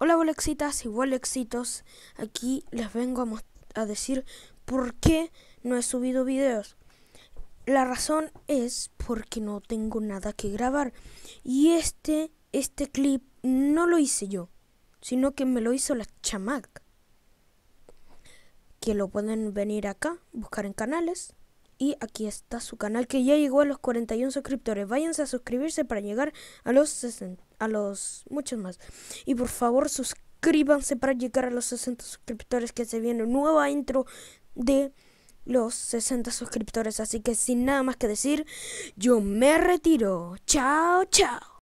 Hola bolexitas y bolexitos, aquí les vengo a, decir por qué no he subido videos. La razón es porque no tengo nada que grabar y este, este clip no lo hice yo, sino que me lo hizo la chamac. Que lo pueden venir acá, buscar en canales, y aquí está su canal que ya llegó a los 41 suscriptores. Váyanse a suscribirse para llegar a los a los muchos más. Y por favor suscríbanse para llegar a los 60 suscriptores que se viene nueva intro de los 60 suscriptores. Así que sin nada más que decir, yo me retiro. Chao, chao.